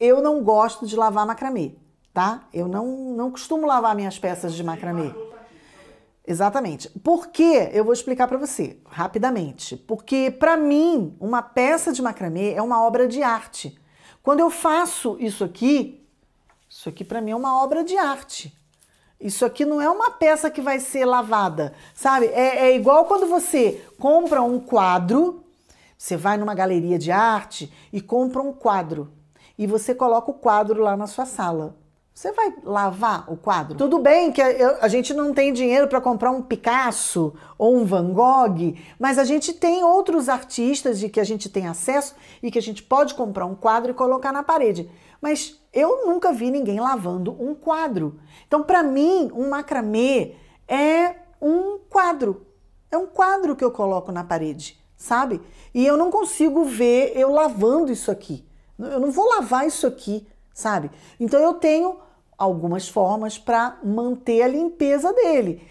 Eu não gosto de lavar macramê, tá? Eu não, não costumo lavar minhas peças de macramê. Exatamente. Por que? Eu vou explicar para você rapidamente. Porque para mim, uma peça de macramê é uma obra de arte. Quando eu faço isso aqui, isso aqui para mim é uma obra de arte. Isso aqui não é uma peça que vai ser lavada, sabe? É, é igual quando você compra um quadro, você vai numa galeria de arte e compra um quadro e você coloca o quadro lá na sua sala. Você vai lavar o quadro? Tudo bem que a, a gente não tem dinheiro para comprar um Picasso ou um Van Gogh, mas a gente tem outros artistas de que a gente tem acesso e que a gente pode comprar um quadro e colocar na parede. Mas eu nunca vi ninguém lavando um quadro. Então, para mim, um macramê é um quadro. É um quadro que eu coloco na parede, sabe? E eu não consigo ver eu lavando isso aqui. Eu não vou lavar isso aqui, sabe? Então eu tenho algumas formas para manter a limpeza dele.